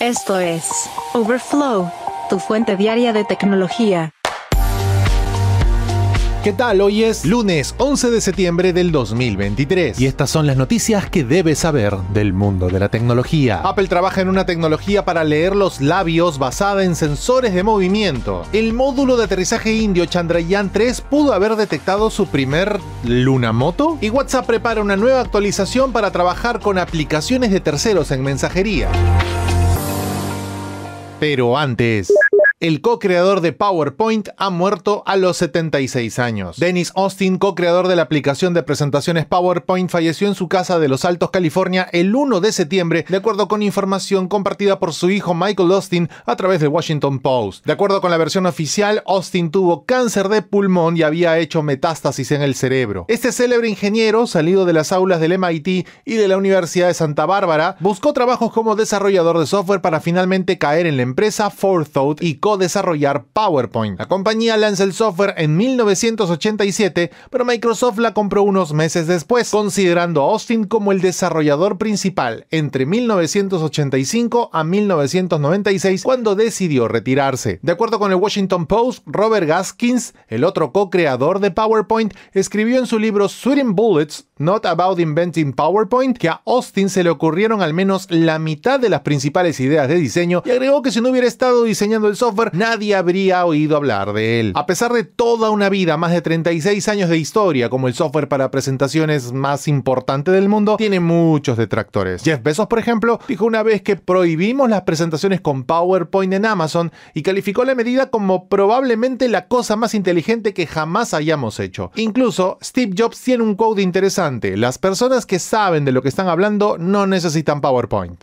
Esto es Overflow, tu fuente diaria de tecnología. ¿Qué tal? Hoy es lunes 11 de septiembre del 2023 y estas son las noticias que debes saber del mundo de la tecnología. Apple trabaja en una tecnología para leer los labios basada en sensores de movimiento. El módulo de aterrizaje indio Chandrayaan 3 pudo haber detectado su primer lunamoto y WhatsApp prepara una nueva actualización para trabajar con aplicaciones de terceros en mensajería. Pero antes el co-creador de PowerPoint, ha muerto a los 76 años. Dennis Austin, co-creador de la aplicación de presentaciones PowerPoint, falleció en su casa de Los Altos, California, el 1 de septiembre, de acuerdo con información compartida por su hijo Michael Austin a través del Washington Post. De acuerdo con la versión oficial, Austin tuvo cáncer de pulmón y había hecho metástasis en el cerebro. Este célebre ingeniero, salido de las aulas del MIT y de la Universidad de Santa Bárbara, buscó trabajos como desarrollador de software para finalmente caer en la empresa Forethought y co desarrollar PowerPoint. La compañía lanza el software en 1987, pero Microsoft la compró unos meses después, considerando a Austin como el desarrollador principal entre 1985 a 1996, cuando decidió retirarse. De acuerdo con el Washington Post, Robert Gaskins, el otro co-creador de PowerPoint, escribió en su libro Sweeting Bullets Not About Inventing PowerPoint, que a Austin se le ocurrieron al menos la mitad de las principales ideas de diseño y agregó que si no hubiera estado diseñando el software, nadie habría oído hablar de él. A pesar de toda una vida, más de 36 años de historia como el software para presentaciones más importante del mundo, tiene muchos detractores. Jeff Bezos, por ejemplo, dijo una vez que prohibimos las presentaciones con PowerPoint en Amazon y calificó la medida como probablemente la cosa más inteligente que jamás hayamos hecho. Incluso Steve Jobs tiene un code interesante las personas que saben de lo que están hablando no necesitan PowerPoint.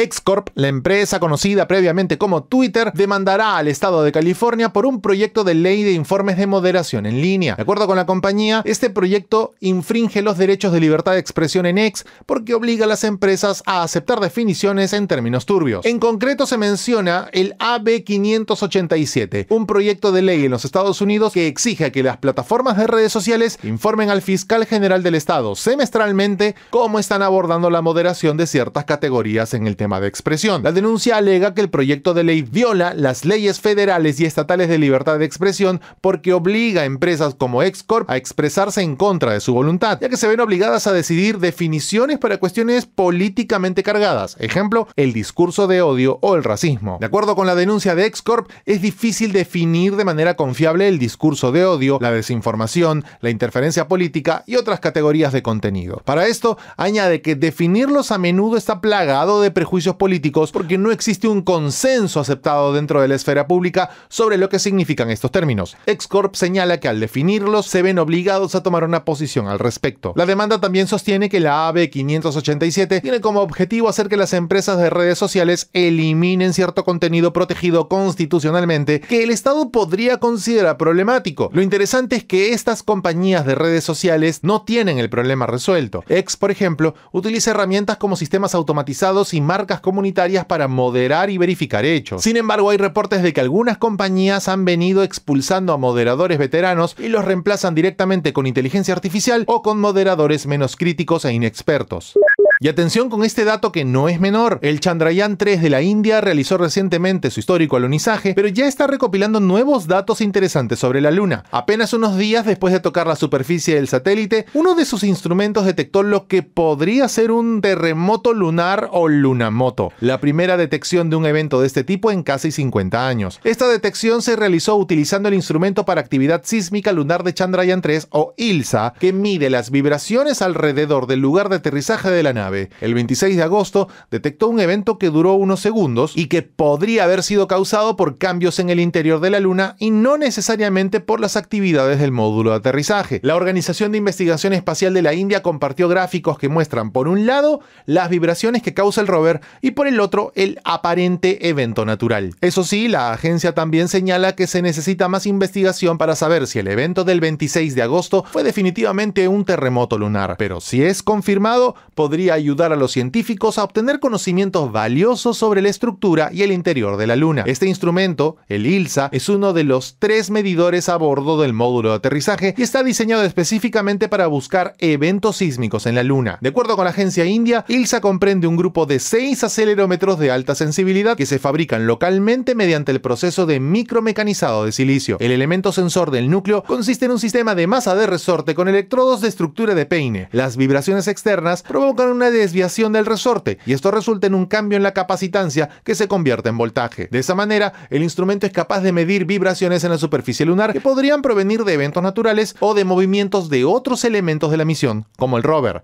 Xcorp, la empresa conocida previamente como Twitter, demandará al Estado de California por un proyecto de ley de informes de moderación en línea. De acuerdo con la compañía, este proyecto infringe los derechos de libertad de expresión en X porque obliga a las empresas a aceptar definiciones en términos turbios. En concreto se menciona el AB 587, un proyecto de ley en los Estados Unidos que exige que las plataformas de redes sociales informen al fiscal general del Estado semestralmente cómo están abordando la moderación de ciertas categorías en el tema de expresión. La denuncia alega que el proyecto de ley viola las leyes federales y estatales de libertad de expresión porque obliga a empresas como Excorp a expresarse en contra de su voluntad, ya que se ven obligadas a decidir definiciones para cuestiones políticamente cargadas, ejemplo, el discurso de odio o el racismo. De acuerdo con la denuncia de Excorp, es difícil definir de manera confiable el discurso de odio, la desinformación, la interferencia política y otras categorías de contenido. Para esto, añade que definirlos a menudo está plagado de prejuicios políticos porque no existe un consenso aceptado dentro de la esfera pública sobre lo que significan estos términos. Excorp señala que al definirlos se ven obligados a tomar una posición al respecto. La demanda también sostiene que la AB 587 tiene como objetivo hacer que las empresas de redes sociales eliminen cierto contenido protegido constitucionalmente que el Estado podría considerar problemático. Lo interesante es que estas compañías de redes sociales no tienen el problema resuelto. Ex, por ejemplo, utiliza herramientas como sistemas automatizados y marcas comunitarias para moderar y verificar hechos. Sin embargo, hay reportes de que algunas compañías han venido expulsando a moderadores veteranos y los reemplazan directamente con inteligencia artificial o con moderadores menos críticos e inexpertos. Y atención con este dato que no es menor. El Chandrayaan 3 de la India realizó recientemente su histórico alunizaje, pero ya está recopilando nuevos datos interesantes sobre la Luna. Apenas unos días después de tocar la superficie del satélite, uno de sus instrumentos detectó lo que podría ser un terremoto lunar o lunamoto, la primera detección de un evento de este tipo en casi 50 años. Esta detección se realizó utilizando el instrumento para actividad sísmica lunar de Chandrayaan 3 o ILSA, que mide las vibraciones alrededor del lugar de aterrizaje de la nave. El 26 de agosto detectó un evento que duró unos segundos y que podría haber sido causado por cambios en el interior de la Luna y no necesariamente por las actividades del módulo de aterrizaje. La Organización de Investigación Espacial de la India compartió gráficos que muestran, por un lado, las vibraciones que causa el rover y por el otro, el aparente evento natural. Eso sí, la agencia también señala que se necesita más investigación para saber si el evento del 26 de agosto fue definitivamente un terremoto lunar, pero si es confirmado, podría ayudar a los científicos a obtener conocimientos valiosos sobre la estructura y el interior de la Luna. Este instrumento, el ILSA, es uno de los tres medidores a bordo del módulo de aterrizaje y está diseñado específicamente para buscar eventos sísmicos en la Luna. De acuerdo con la agencia india, ILSA comprende un grupo de seis acelerómetros de alta sensibilidad que se fabrican localmente mediante el proceso de micromecanizado de silicio. El elemento sensor del núcleo consiste en un sistema de masa de resorte con electrodos de estructura de peine. Las vibraciones externas provocan una desviación del resorte y esto resulta en un cambio en la capacitancia que se convierte en voltaje. De esa manera, el instrumento es capaz de medir vibraciones en la superficie lunar que podrían provenir de eventos naturales o de movimientos de otros elementos de la misión, como el rover.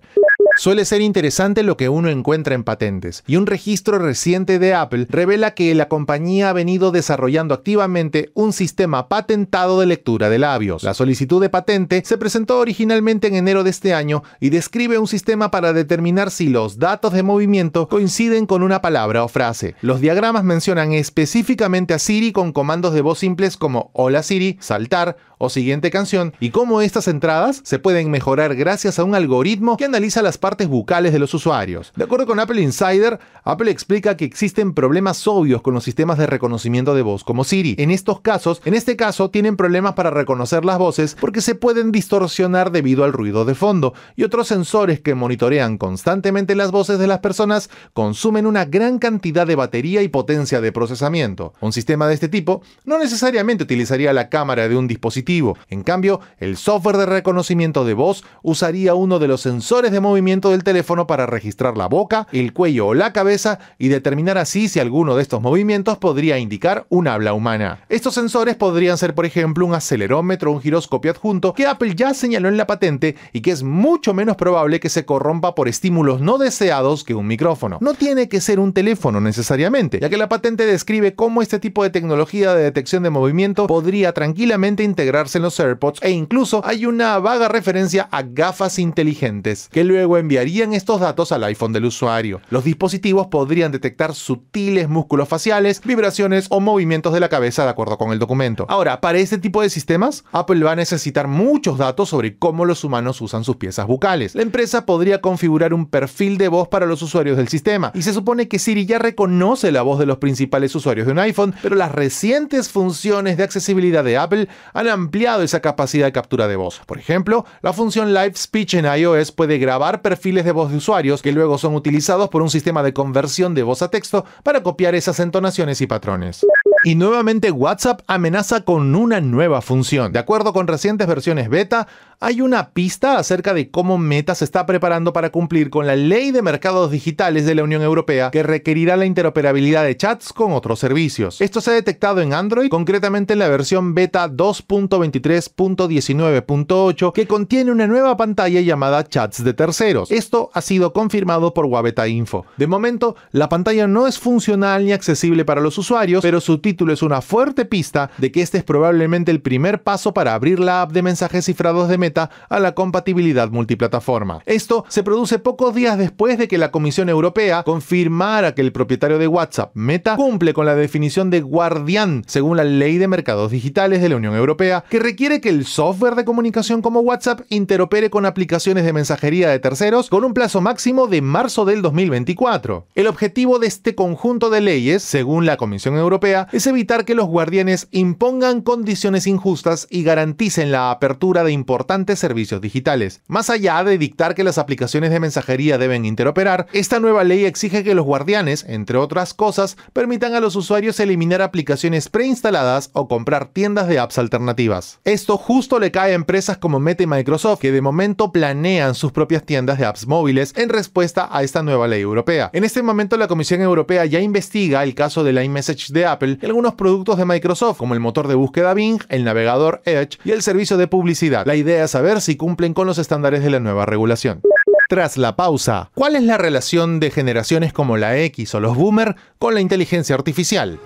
Suele ser interesante lo que uno encuentra en patentes, y un registro reciente de Apple revela que la compañía ha venido desarrollando activamente un sistema patentado de lectura de labios. La solicitud de patente se presentó originalmente en enero de este año y describe un sistema para determinar si los datos de movimiento coinciden con una palabra o frase. Los diagramas mencionan específicamente a Siri con comandos de voz simples como Hola Siri, saltar o siguiente canción, y cómo estas entradas se pueden mejorar gracias a un algoritmo que analiza las partes bucales de los usuarios. De acuerdo con Apple Insider, Apple explica que existen problemas obvios con los sistemas de reconocimiento de voz como Siri. En estos casos, en este caso, tienen problemas para reconocer las voces porque se pueden distorsionar debido al ruido de fondo y otros sensores que monitorean constantemente las voces de las personas consumen una gran cantidad de batería y potencia de procesamiento. Un sistema de este tipo no necesariamente utilizaría la cámara de un dispositivo. En cambio, el software de reconocimiento de voz usaría uno de los sensores de movimiento del teléfono para registrar la boca, el cuello o la cabeza y determinar así si alguno de estos movimientos podría indicar un habla humana. Estos sensores podrían ser, por ejemplo, un acelerómetro, o un giroscopio adjunto, que Apple ya señaló en la patente y que es mucho menos probable que se corrompa por estímulos no deseados que un micrófono. No tiene que ser un teléfono necesariamente, ya que la patente describe cómo este tipo de tecnología de detección de movimiento podría tranquilamente integrarse en los AirPods e incluso hay una vaga referencia a gafas inteligentes, que luego en enviarían estos datos al iPhone del usuario. Los dispositivos podrían detectar sutiles músculos faciales, vibraciones o movimientos de la cabeza de acuerdo con el documento. Ahora, para este tipo de sistemas, Apple va a necesitar muchos datos sobre cómo los humanos usan sus piezas bucales. La empresa podría configurar un perfil de voz para los usuarios del sistema, y se supone que Siri ya reconoce la voz de los principales usuarios de un iPhone, pero las recientes funciones de accesibilidad de Apple han ampliado esa capacidad de captura de voz. Por ejemplo, la función Live Speech en iOS puede grabar perfiles de voz de usuarios que luego son utilizados por un sistema de conversión de voz a texto para copiar esas entonaciones y patrones. Y nuevamente WhatsApp amenaza con una nueva función. De acuerdo con recientes versiones beta, hay una pista acerca de cómo Meta se está preparando para cumplir con la ley de mercados digitales de la Unión Europea que requerirá la interoperabilidad de chats con otros servicios. Esto se ha detectado en Android, concretamente en la versión beta 2.23.19.8 que contiene una nueva pantalla llamada chats de terceros. Esto ha sido confirmado por Wabeta Info. De momento, la pantalla no es funcional ni accesible para los usuarios, pero su título es una fuerte pista de que este es probablemente el primer paso para abrir la app de mensajes cifrados de Meta a la compatibilidad multiplataforma. Esto se produce pocos días después de que la Comisión Europea confirmara que el propietario de WhatsApp, Meta, cumple con la definición de guardián según la Ley de Mercados Digitales de la Unión Europea, que requiere que el software de comunicación como WhatsApp interopere con aplicaciones de mensajería de terceros con un plazo máximo de marzo del 2024. El objetivo de este conjunto de leyes, según la Comisión Europea, es evitar que los guardianes impongan condiciones injustas y garanticen la apertura de importantes servicios digitales. Más allá de dictar que las aplicaciones de mensajería deben interoperar, esta nueva ley exige que los guardianes, entre otras cosas, permitan a los usuarios eliminar aplicaciones preinstaladas o comprar tiendas de apps alternativas. Esto justo le cae a empresas como Meta y Microsoft, que de momento planean sus propias tiendas de apps móviles en respuesta a esta nueva ley europea. En este momento la Comisión Europea ya investiga el caso del iMessage de Apple, el algunos productos de Microsoft, como el motor de búsqueda Bing, el navegador Edge y el servicio de publicidad. La idea es saber si cumplen con los estándares de la nueva regulación. Tras la pausa, ¿cuál es la relación de generaciones como la X o los boomer con la inteligencia artificial?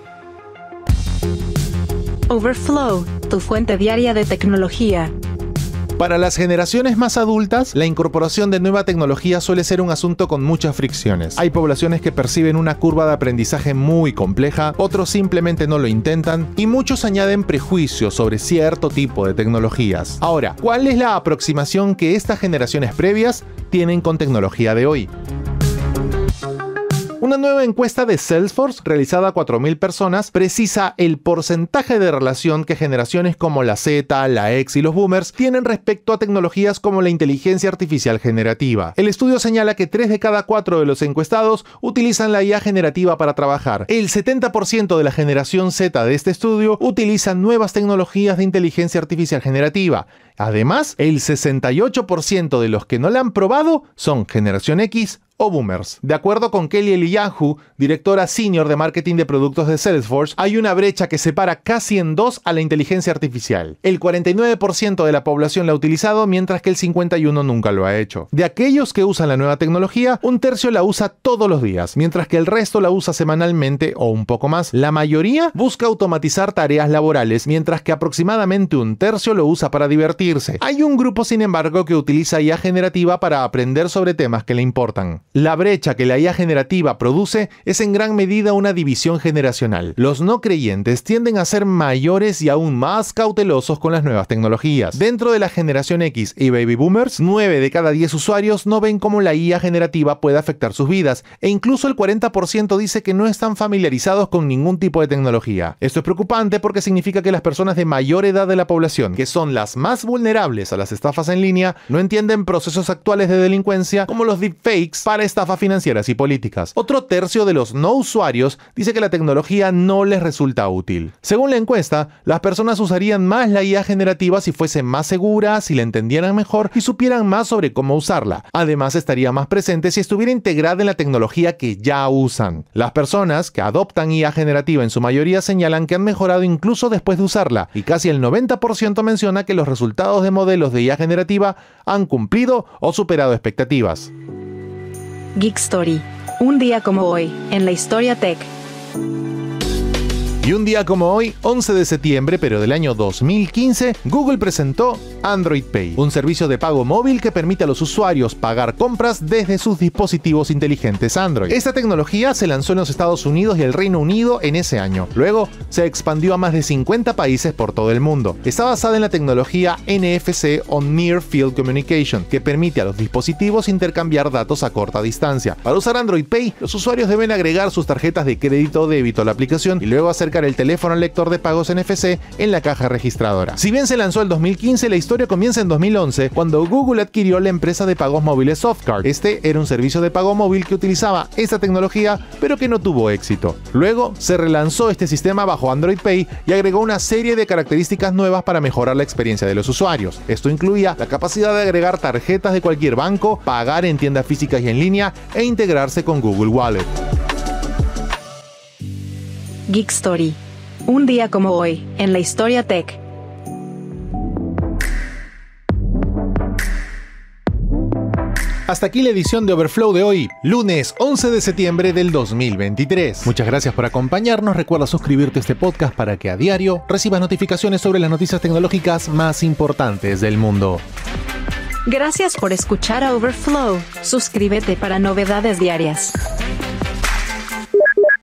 Overflow, tu fuente diaria de tecnología. Para las generaciones más adultas, la incorporación de nueva tecnología suele ser un asunto con muchas fricciones. Hay poblaciones que perciben una curva de aprendizaje muy compleja, otros simplemente no lo intentan y muchos añaden prejuicios sobre cierto tipo de tecnologías. Ahora, ¿cuál es la aproximación que estas generaciones previas tienen con tecnología de hoy? Una nueva encuesta de Salesforce realizada a 4.000 personas precisa el porcentaje de relación que generaciones como la Z, la X y los boomers tienen respecto a tecnologías como la inteligencia artificial generativa. El estudio señala que 3 de cada 4 de los encuestados utilizan la IA generativa para trabajar. El 70% de la generación Z de este estudio utiliza nuevas tecnologías de inteligencia artificial generativa. Además, el 68% de los que no la han probado son generación X o boomers. De acuerdo con Kelly Eliyahu, directora senior de marketing de productos de Salesforce, hay una brecha que separa casi en dos a la inteligencia artificial. El 49% de la población la ha utilizado, mientras que el 51% nunca lo ha hecho. De aquellos que usan la nueva tecnología, un tercio la usa todos los días, mientras que el resto la usa semanalmente o un poco más. La mayoría busca automatizar tareas laborales, mientras que aproximadamente un tercio lo usa para divertirse. Hay un grupo, sin embargo, que utiliza IA generativa para aprender sobre temas que le importan. La brecha que la IA generativa produce es en gran medida una división generacional. Los no creyentes tienden a ser mayores y aún más cautelosos con las nuevas tecnologías. Dentro de la generación X y baby boomers, 9 de cada 10 usuarios no ven cómo la IA generativa puede afectar sus vidas e incluso el 40% dice que no están familiarizados con ningún tipo de tecnología. Esto es preocupante porque significa que las personas de mayor edad de la población, que son las más vulnerables a las estafas en línea, no entienden procesos actuales de delincuencia como los deepfakes para estafa estafas financieras y políticas. Otro tercio de los no usuarios dice que la tecnología no les resulta útil. Según la encuesta, las personas usarían más la IA generativa si fuese más segura, si la entendieran mejor y supieran más sobre cómo usarla. Además, estaría más presente si estuviera integrada en la tecnología que ya usan. Las personas que adoptan IA generativa en su mayoría señalan que han mejorado incluso después de usarla y casi el 90% menciona que los resultados de modelos de IA generativa han cumplido o superado expectativas. Geek Story. Un día como hoy, en la historia tech. Y un día como hoy, 11 de septiembre, pero del año 2015, Google presentó Android Pay, un servicio de pago móvil que permite a los usuarios pagar compras desde sus dispositivos inteligentes Android. Esta tecnología se lanzó en los Estados Unidos y el Reino Unido en ese año. Luego se expandió a más de 50 países por todo el mundo. Está basada en la tecnología NFC o Near Field Communication, que permite a los dispositivos intercambiar datos a corta distancia. Para usar Android Pay, los usuarios deben agregar sus tarjetas de crédito o débito a la aplicación y luego hacer el teléfono al lector de pagos NFC en la caja registradora. Si bien se lanzó en 2015, la historia comienza en 2011, cuando Google adquirió la empresa de pagos móviles Softcard. Este era un servicio de pago móvil que utilizaba esta tecnología, pero que no tuvo éxito. Luego se relanzó este sistema bajo Android Pay y agregó una serie de características nuevas para mejorar la experiencia de los usuarios. Esto incluía la capacidad de agregar tarjetas de cualquier banco, pagar en tiendas físicas y en línea e integrarse con Google Wallet. Geek Story. Un día como hoy, en la historia tech. Hasta aquí la edición de Overflow de hoy, lunes 11 de septiembre del 2023. Muchas gracias por acompañarnos. Recuerda suscribirte a este podcast para que a diario recibas notificaciones sobre las noticias tecnológicas más importantes del mundo. Gracias por escuchar a Overflow. Suscríbete para novedades diarias.